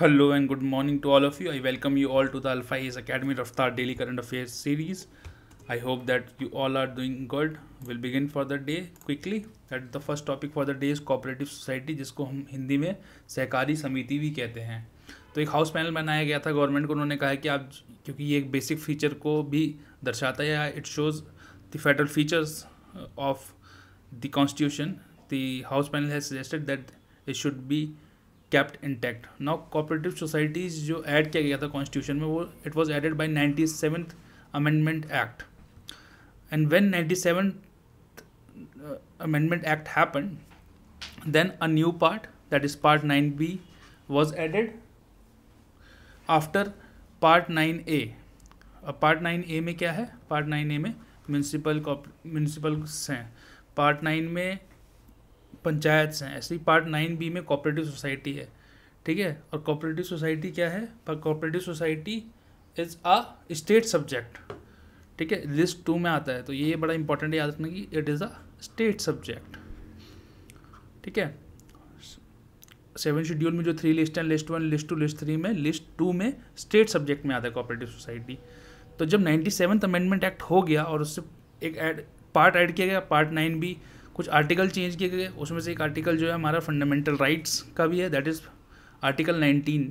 hello and good morning to all of you I welcome you all to the Alpha is Academy Raftaar daily current affair series I hope that you all are doing good will begin for the day quickly that the first topic for the day is cooperative society जिसको हम हिंदी में सहकारी समिति भी कहते हैं तो एक हाउस पैनल बनाया गया था गवर्नमेंट को उन्होंने कहा कि आप क्योंकि ये एक बेसिक फीचर को भी दर्शाता है it shows the federal features of the constitution the house panel has suggested that it should be kept intact now cooperative societies जो ऐड किया गया था कॉन्स्टिट्यूशन में वो it was added by ninety seventh amendment act and when ninety seventh amendment act happen then a new part that is part nine B was added after part nine A part nine A में क्या है part nine A में municipal म्यूनसिपल्स हैं part nine में पंचायत हैं ऐसे ही part nine B में कॉपरेटिव सोसाइटी है ठीक है और कॉपरेटिव सोसाइटी क्या है पर cooperative society is a state subject ठीक है लिस्ट टू में आता है तो ये बड़ा इंपॉर्टेंट याद रखना कि it is a state subject ठीक है सेवन शेड्यूल में जो थ्री लिस्ट हैं list one list two list three में लिस्ट टू में स्टेट सब्जेक्ट में आता है कॉपरेटिव सोसाइटी तो जब नाइन्टी सेवन्थ अमेंडमेंट एक्ट हो गया और उससे एक एड पार्ट ऐड किया गया पार्ट नाइन बी कुछ आर्टिकल चेंज किए गए उसमें से एक आर्टिकल जो है हमारा फंडामेंटल राइट्स का भी है that is article 19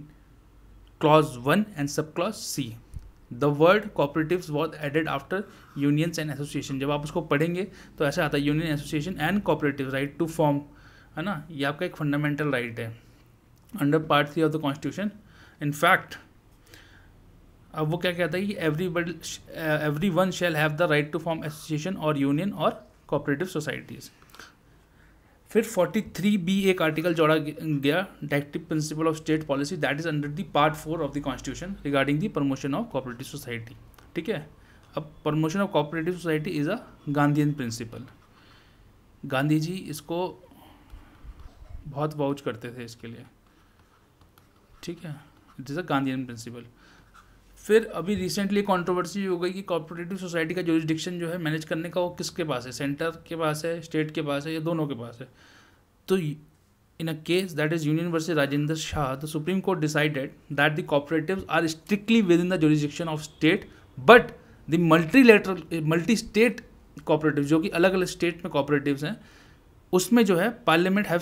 clause one and sub clause C the word cooperative was added after unions and association जब आप उसको पढ़ेंगे तो ऐसा आता है union association and cooperative right to form है ना ये आपका एक फंडामेंटल राइट है under part three of the constitution in fact अब वो क्या कहता है कि every every one shall have the right to form association और यूनियन और कॉपरेटिव सोसाइटीज़ फिर 43 बी एक आर्टिकल जोड़ा गया directive principle of state policy that is under the part four of the constitution regarding the promotion of cooperative society ठीक है अब promotion of cooperative society is a Gandhian principle Gandhi ji इसको बहुत vouch करते थे इसके लिए ठीक है it is a Gandhian principle फिर अभी रिसेंटली कॉन्ट्रोवर्सी हो गई कि कॉपरेटिव सोसाइटी का जो जो है मैनेज करने का वो किसके पास है सेंटर के पास है स्टेट के पास है या दोनों के पास है तो in a case that is union versus Rajendra Shah the Supreme Court decided that the cooperative are strictly within the jurisdiction of state but the multi letter multi state cooperative जो कि अलग अलग स्टेट में कॉपरेटिव हैं उसमें जो है parliament have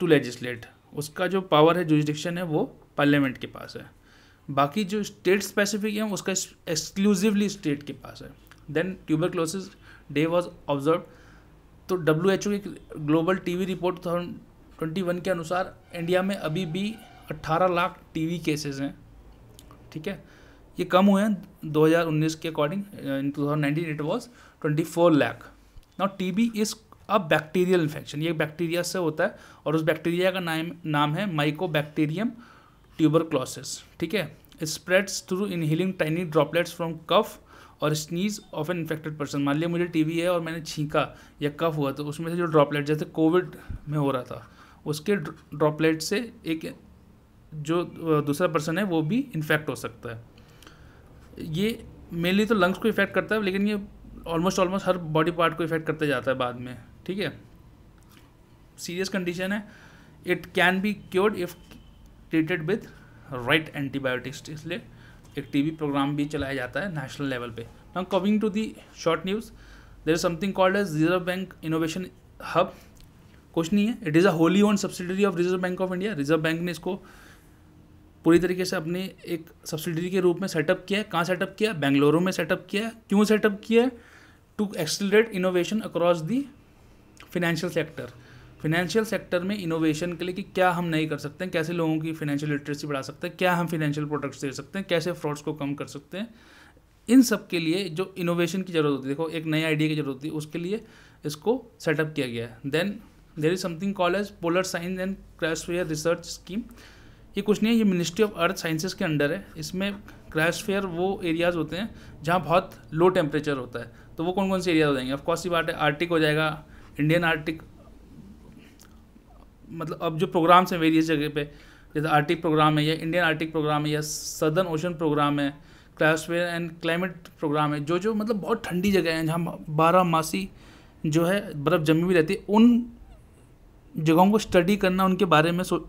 to legislate उसका जो पावर है जोरिजिक्शन है वो पार्लियामेंट के पास है बाकी जो स्टेट स्पेसिफिक है उसका एक्सक्लूसिवली स्टेट के पास है then tuberculosis day was observe तो डब्ल्यू एच ओ की global T B report two thousand twenty one के अनुसार इंडिया में अभी भी अट्ठारह लाख टी वी केसेज हैं ठीक है ये कम हुए हैं दो हज़ार उन्नीस के according in two thousand nineteen it was twenty four lakh ना T B is a bacterial infection ये बैक्टीरिया से होता है और उस बैक्टीरिया का नाम नाम है माइको बैक्टीरियम ट्यूबर क्लॉसेस ठीक है spreads through inhaling tiny droplets from cough और sneeze of an infected person मान लिया मुझे टीबी है और मैंने छींका या कफ हुआ तो उसमें से जो ड्रॉपलेट जैसे कोविड में हो रहा था उसके ड्रॉपलेट से एक जो दूसरा पर्सन है वो भी इन्फेक्ट हो सकता है ये मेनली तो लंग्स को इफेक्ट करता है लेकिन ये ऑलमोस्ट ऑलमोस्ट हर बॉडी पार्ट को इफेक्ट करते जाता है बाद में ठीक है सीरियस कंडीशन है it can be cured if treated with right antibiotics इसलिए एक टीवी प्रोग्राम भी चलाया जाता है नेशनल लेवल पे now coming to the short news there is something called as reserve bank innovation hub कुछ नहीं है it is a wholly own subsidiary of Reserve Bank of India reserve Bank ने इसको पूरी तरीके से अपने एक सब्सिडरी के रूप में सेटअप किया है कहाँ सेटअप किया बेंगलुरु में सेटअप किया है क्यों सेटअप किया है to accelerate innovation across the financial sector financial sector में इनोवेशन के लिए कि क्या हम नहीं कर सकते हैं कैसे लोगों की फाइनेंशियल लिटरेसी बढ़ा सकते हैं क्या हम फाइनेंशियल प्रोडक्ट्स दे सकते हैं कैसे फ्रॉड्स को कम कर सकते हैं इन सब के लिए जो इनोवेशन की ज़रूरत होती है देखो एक नए आइडिया की ज़रूरत होती है उसके लिए इसको सेटअप किया गया है then there is something call as polar science and cryosphere research scheme ये कुछ नहीं है ये मिनिस्ट्री ऑफ अर्थ साइंसेज के अंडर है इसमें क्रैशफेयर वो एरियाज़ होते हैं जहाँ बहुत लो टेम्परेचर होता है तो वो कौन कौन से एरियाज हो जाएंगे ऑफकोर्स ये बात है आर्टिक हो जाएगा इंडियन आर्टिक मतलब अब जो प्रोग्राम्स हैं वेरियस जगह पे जैसे आर्टिक प्रोग्राम है या इंडियन आर्टिक प्रोग्राम है या सदर्न ओशन प्रोग्राम है क्लाइसफेयर एंड क्लाइमेट प्रोग्राम है जो जो मतलब बहुत ठंडी जगह हैं जहाँ बारह मासी जो है बर्फ़ जमी हुई रहती है उन जगहों को स्टडी करना उनके बारे में सो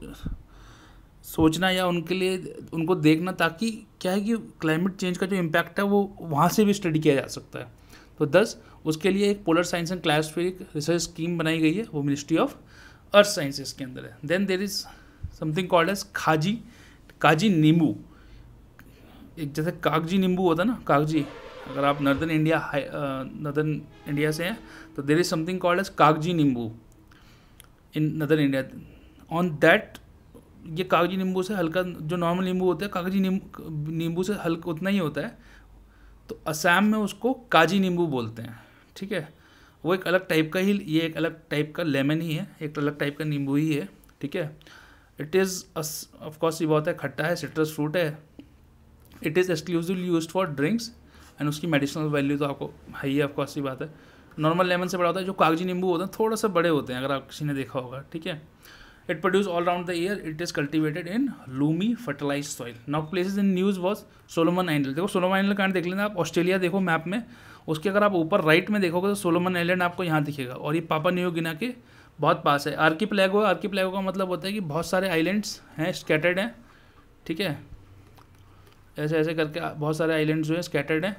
सोचना या उनके लिए उनको देखना ताकि क्या है कि क्लाइमेट चेंज का जो इम्पैक्ट है वो वहाँ से भी स्टडी किया जा सकता है तो दस उसके लिए एक polar science and cryospheric research scheme बनाई गई है वो मिनिस्ट्री ऑफ अर्थ साइंसेस के अंदर है then there is something called as खाजी काजी नींबू एक जैसे कागजी नींबू होता है ना कागजी अगर आप नर्दर्न इंडिया नर्दर्न इंडिया से हैं तो there is something called as Kagzi Nimbu इन नदर इंडिया ऑन दैट ये कागजी नींबू से हल्का जो नॉर्मल नींबू होता है कागजी नींबू नींबू से हल्का उतना ही होता है तो असम में उसको काजी नींबू बोलते हैं ठीक है वो एक अलग टाइप का ही ये एक अलग टाइप का लेमन ही है एक अलग टाइप का नींबू ही है ठीक है इट इज़ ऑफकोर्स ये बहुत है खट्टा है सिट्रस फ्रूट है it is exclusively use for drinks and उसकी मेडिसिनल वैल्यू तो आपको हाई है ऑफकोर्स ये बात है नॉर्मल लेमन से बड़ा होता है जो कागजी नींबू होते हैं थोड़ा सा बड़े होते हैं अगर आप किसी ने देखा होगा ठीक है it produce all round the year it is cultivated in loamy fertilize soil Now places in news was Solomon आइंडल देखो सोलोमन आइंडल का देख लेना आप ऑस्ट्रेलिया देखो मैप में उसके अगर आप ऊपर राइट में देखोगे तो सोलोमन आइलैंड आपको यहाँ दिखेगा और ये पापा न्यू गिना के बहुत पास है आर्की प्लेगो आर्की प्लेगो का मतलब होता है कि बहुत सारे आइलैंड्स हैं स्कैटर्ड हैं ठीक है ऐसे ऐसे करके बहुत सारे आइलैंड्स जो हैं स्कैटर्ड हैं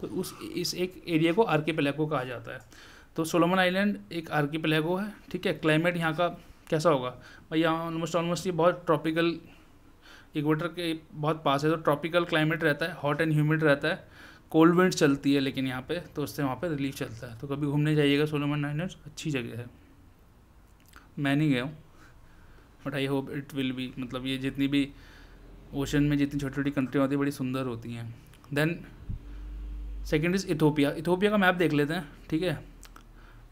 तो उस इस एक एरिया को आर्की प्लेगो कहा जाता है तो सोलोमन आइलैंड एक आर्की प्लेगो है ठीक है क्लाइमेट यहाँ का कैसा होगा भाई यहाँ ऑलमोस्ट ऑलमोस्ट ये बहुत ट्रॉपिकल इक्वेटर के बहुत पास है तो ट्रॉपिकल क्लाइमेट रहता है हॉट एंड ह्यूमिड रहता है कोल्ड विंड चलती है लेकिन यहाँ पे तो उससे वहाँ पे रिलीफ चलता है तो कभी घूमने जाइएगा सोलोमन आइलैंड्स अच्छी जगह है मैं नहीं गया हूँ but I hope it will be मतलब ये जितनी भी ओशन में जितनी छोटी छोटी कंट्रियाँ होती है बड़ी सुंदर होती हैं then second is Ethiopia Ethiopia का मैप देख लेते हैं ठीक है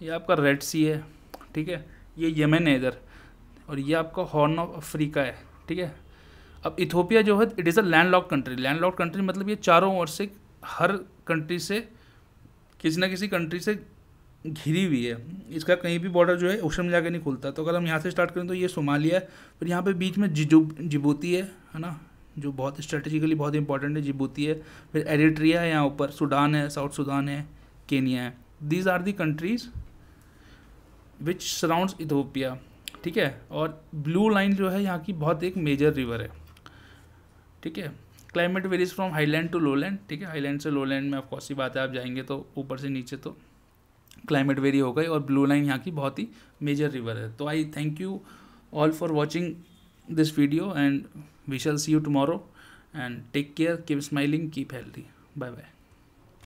ये आपका रेड सी है ठीक है ये यमन है इधर और ये आपका हॉर्न ऑफ अफ्रीका है ठीक है अब इथोपिया जो है it is a land lock country land lock country मतलब ये चारों ओर से हर कंट्री से किसी ना किसी कंट्री से घिरी हुई है इसका कहीं भी बॉर्डर जो है ओशन में जाकर नहीं खुलता तो अगर हम यहाँ से स्टार्ट करें तो ये सोमालिया है फिर यहाँ पे बीच में जिजुब जिबूती है है ना जो बहुत स्ट्रेटेजिकली बहुत इंपॉर्टेंट है जिबूती है फिर एरिट्रिया है यहाँ ऊपर सूडान है साउथ सूडान है केनिया है these are the countries which surrounds Ethiopia ठीक है और ब्लू लाइन जो है यहाँ की बहुत एक मेजर रिवर है ठीक है climate varies from highland to lowland ठीक है हाईलैंड से लोलैंड में ऑफकोर्स ही बात है आप जाएंगे तो ऊपर से नीचे तो क्लाइमेट वेरी हो गई और ब्लू लाइन यहाँ की बहुत ही मेजर रिवर है तो I thank you all for watching this video and we shall see you tomorrow and take care keep smiling keep healthy bye bye